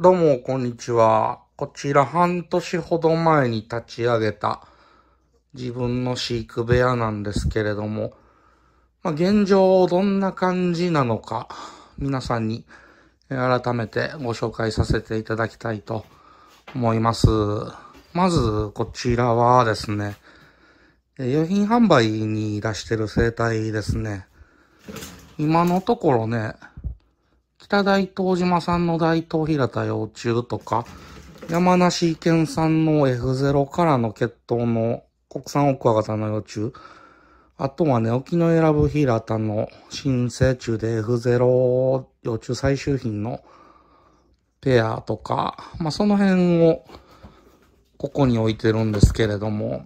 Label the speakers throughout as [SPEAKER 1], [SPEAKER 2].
[SPEAKER 1] どうも、こんにちは。こちら半年ほど前に立ち上げた自分の飼育部屋なんですけれども、まあ、現状どんな感じなのか、皆さんに改めてご紹介させていただきたいと思います。まず、こちらはですね、用品販売に出してる生態ですね。今のところね、北大東島さんの大東平田幼虫とか、山梨県産の F0 からの血統の国産オクワガタの幼虫、あとはね、沖の選ぶ平田の新生虫で F0 幼虫最終品のペアとか、まあ、その辺をここに置いてるんですけれども、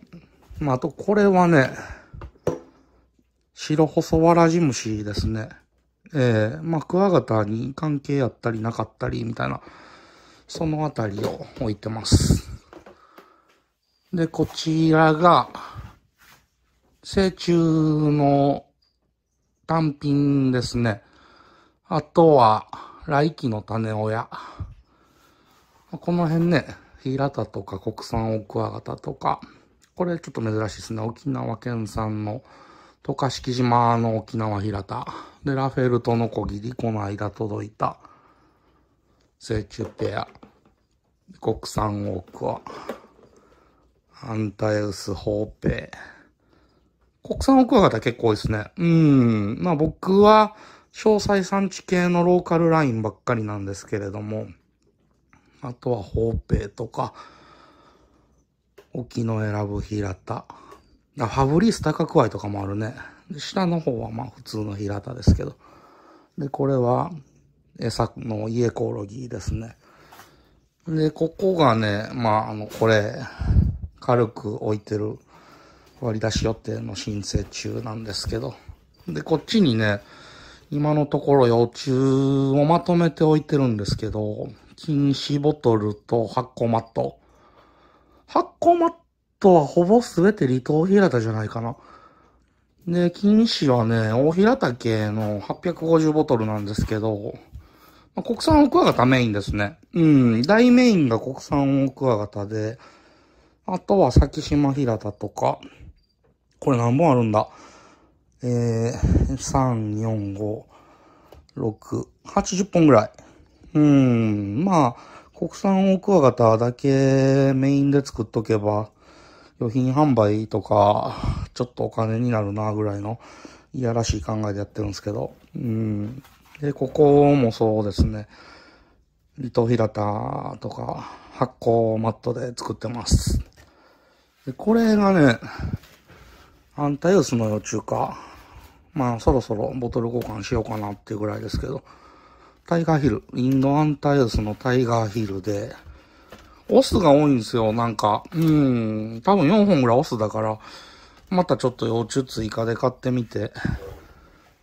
[SPEAKER 1] まあ、あとこれはね、白細わらじ虫ですね。えー、まあ、クワガタに関係あったりなかったりみたいな、そのあたりを置いてます。で、こちらが、成虫の単品ですね。あとは、来季の種親。この辺ね、平田とか国産オクワガタとか、これちょっと珍しいですね。沖縄県産の渡嘉敷島の沖縄平田。で、ラフェルトのコギり、この間届いた。成虫ペア。国産オークは。アンタエウス、ホーペー。国産オークアガ結構多いですね。うん。まあ僕は、詳細産地系のローカルラインばっかりなんですけれども、あとはホーペイとか、沖の選ぶ平田。ファブリース高くわいとかもあるね。下の方はまあ普通の平田ですけど。で、これは餌の家コオロギですね。で、ここがね、まあ、あの、これ、軽く置いてる割り出し予定の申請中なんですけど。で、こっちにね、今のところ幼虫をまとめて置いてるんですけど、禁止ボトルと発酵マット。発酵マットトはほぼ全て離島平田じゃないかな。で、錦糸はね、大平岳の850ボトルなんですけど、まあ、国産オクワガタメインですね。うん、大メインが国産オクワガタで、あとは先島平田とか、これ何本あるんだえー、3、4、5、6、80本ぐらい。うん、まあ、国産オクワガタだけメインで作っとけば、部品販売とか、ちょっとお金になるなぐらいの、いやらしい考えでやってるんですけど、うん。で、ここもそうですね、リトヒラタとか、発酵マットで作ってます。で、これがね、アンタイウスの幼虫か。まあ、そろそろボトル交換しようかなっていうぐらいですけど、タイガーヒル、インドアンタイウスのタイガーヒルで、オスが多いんですよ、なんか。うん。多分4本ぐらいオスだから、またちょっと幼虫追加で買ってみて、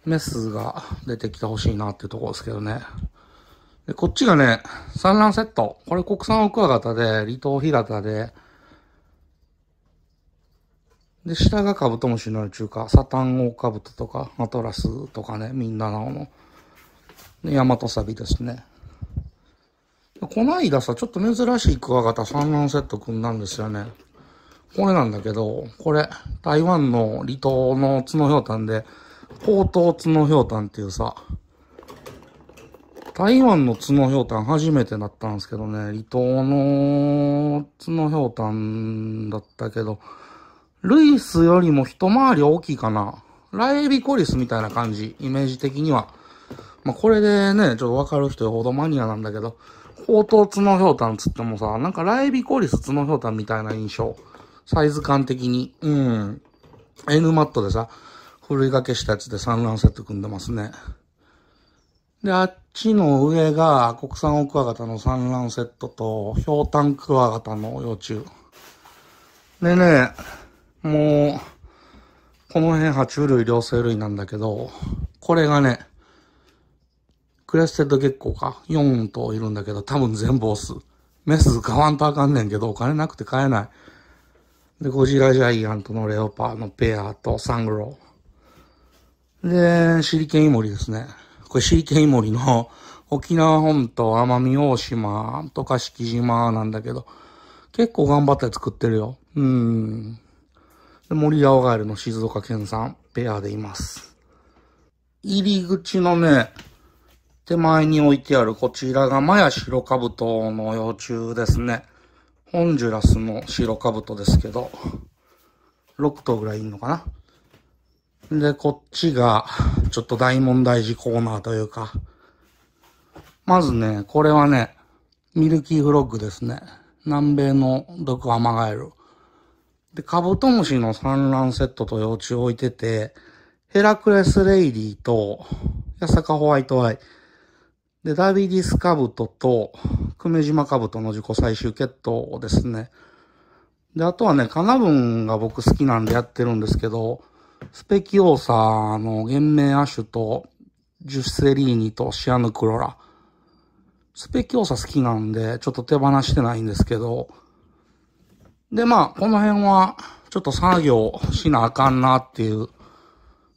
[SPEAKER 1] メスが出てきてほしいなっていうところですけどね。で、こっちがね、産卵セット。これ国産オクワガタで、離島ヒラタで、で、下がカブトムシの中華、サタンオオカブトとか、マトラスとかね、みんなの、で、ヤマトサビですね。こないださ、ちょっと珍しいクワガタ産卵セット組んだんですよね。これなんだけど、これ、台湾の離島の角氷炭で、高等角氷炭っていうさ、台湾の角氷炭初めてだったんですけどね、離島の角氷炭だったけど、ルイスよりも一回り大きいかな。ライビコリスみたいな感じ、イメージ的には。まあ、これでね、ちょっとわかる人よほどマニアなんだけど、高等角ひょうたんつってもさ、なんかライビコリス角ひょうたんみたいな印象。サイズ感的に。うん。N マットでさ、ふるい掛けしたやつで産卵セット組んでますね。で、あっちの上が国産オクワガタの産卵セットと、ひょうたんクワガタの幼虫。でね、もう、この辺爬虫類両生類なんだけど、これがね、クレステッド月光か。4頭いるんだけど、多分全部オス。メス買わんとあかんねんけど、お金なくて買えない。で、ゴジラジャイアントのレオパーのペアとサングロー。で、シリケンイモリですね。これシリケンイモリの沖縄本島、奄美大島、渡嘉敷島なんだけど、結構頑張って作ってるよ。うん。で、森青ガエルの静岡県産ペアでいます。入り口のね、手前に置いてあるこちらがマヤ白カブトの幼虫ですね。ホンジュラスの白カブトですけど、6頭ぐらいいんのかな。で、こっちが、ちょっと大問題児コーナーというか、まずね、これはね、ミルキーフロッグですね。南米の毒アマガエル。で、カブトムシの産卵セットと幼虫を置いてて、ヘラクレスレイリーと、ヤサカホワイトアイ。で、ダビディスカブトと、久米島カブトの自己最終決闘ですね。で、あとはね、カナブンが僕好きなんでやってるんですけど、スペキオーサーの原名アシュと、ジュッセリーニとシアヌクロラ。スペキオーサ好きなんで、ちょっと手放してないんですけど。で、まあ、この辺は、ちょっと作業しなあかんなっていう、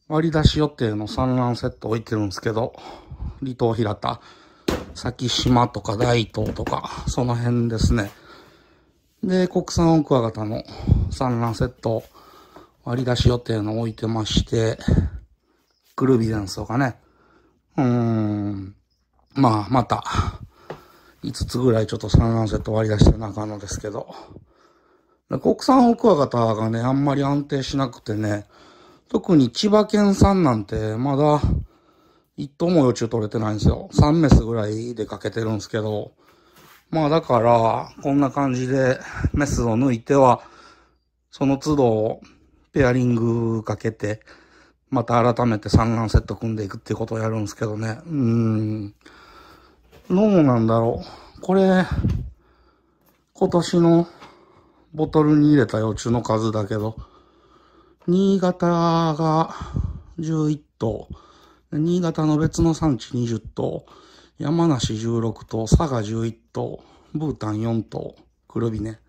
[SPEAKER 1] 割り出し予定の産卵セット置いてるんですけど、離島平田、先島とか大東とか、その辺ですね。で、国産オクワガタの産卵セット、割り出し予定の置いてまして、クルビデンスとかね。うーん。まあ、また、5つぐらいちょっと産卵セット割り出してなあかんのですけど。国産オクワガタがね、あんまり安定しなくてね、特に千葉県産なんてまだ一頭も幼虫取れてないんですよ。3メスぐらいでかけてるんですけど、まあだから、こんな感じでメスを抜いては、その都度、ペアリングかけて、また改めて産卵セット組んでいくっていうことをやるんですけどね。うーん。どうなんだろう。これ、今年のボトルに入れた幼虫の数だけど、新潟が11頭、新潟の別の産地20頭、山梨16頭、佐賀11頭、ブータン4頭、くるびね。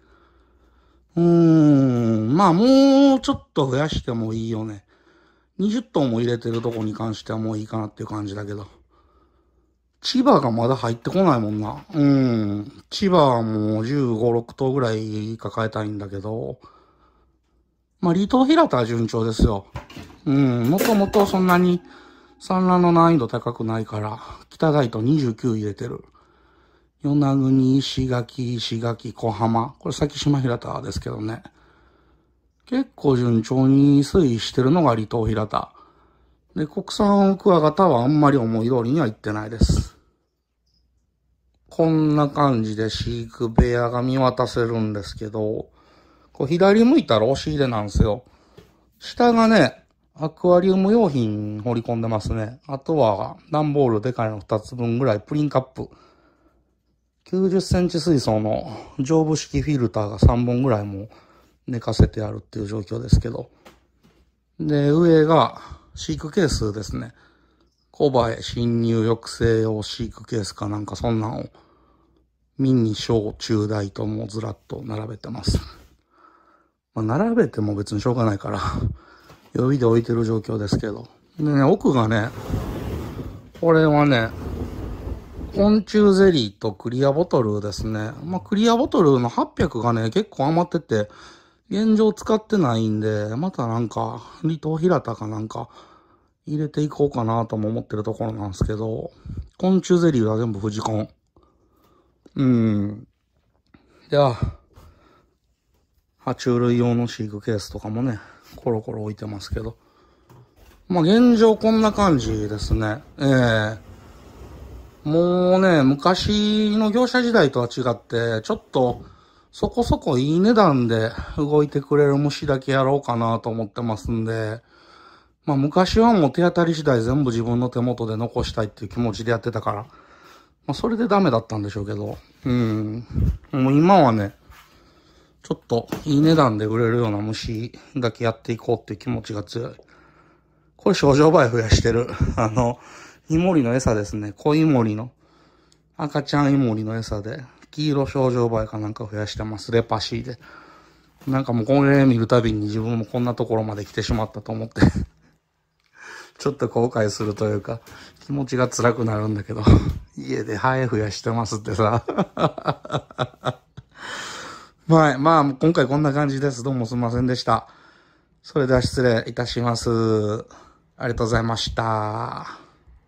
[SPEAKER 1] うーん、まあもうちょっと増やしてもいいよね。20頭も入れてるとこに関してはもういいかなっていう感じだけど。千葉がまだ入ってこないもんな。うん。千葉はもう15、6頭ぐらい抱えたいんだけど。まあ、離島平田は順調ですよ。うん。もともとそんなに産卵の難易度高くないから、北大と29入れてる。与那国、石垣、石垣、小浜。これ先島平田ですけどね。結構順調に推移してるのが離島平田。で、国産クワガタはあんまり思い通りにはいってないです。こんな感じで飼育部屋が見渡せるんですけど、こう左向いたら押し入れなんですよ。下がね、アクアリウム用品掘り込んでますね。あとは、段ボールでかいの2つ分ぐらい、プリンカップ。90センチ水槽の上部式フィルターが3本ぐらいも寝かせてあるっていう状況ですけど。で、上が飼育ケースですね。コバエ侵入抑制用飼育ケースかなんかそんなんを、ミニ、小、中大ともずらっと並べてます。まあ、並べても別にしょうがないから予備で置いてる状況ですけど。でね、奥がね、これはね、昆虫ゼリーとクリアボトルですね。まあ、クリアボトルの800がね、結構余ってて、現状使ってないんで、またなんか、離島平田かなんか、入れていこうかなとも思ってるところなんですけど、昆虫ゼリーは全部フジコン。うん。では、爬虫類用の飼育ケースとかもね、コロコロ置いてますけど。まあ、現状こんな感じですね。ええー、もうね、昔の業者時代とは違って、ちょっと、そこそこいい値段で動いてくれる虫だけやろうかなと思ってますんで、まあ昔はもう手当たり次第全部自分の手元で残したいっていう気持ちでやってたから、まあそれでダメだったんでしょうけど、うん。もう今はね、ちょっといい値段で売れるような虫だけやっていこうっていう気持ちが強い。これ症状倍増やしてる。あの、イモリの餌ですね。小イモリの。赤ちゃんイモリの餌で、黄色症状倍かなんか増やしてます。レパシーで。なんかもうこれ見るたびに自分もこんなところまで来てしまったと思って ちょっと後悔するというか、気持ちが辛くなるんだけど 家でハエ増やしてますってさはい。まあ、今回こんな感じです。どうもすいませんでした。それでは失礼いたします。ありがとうございました。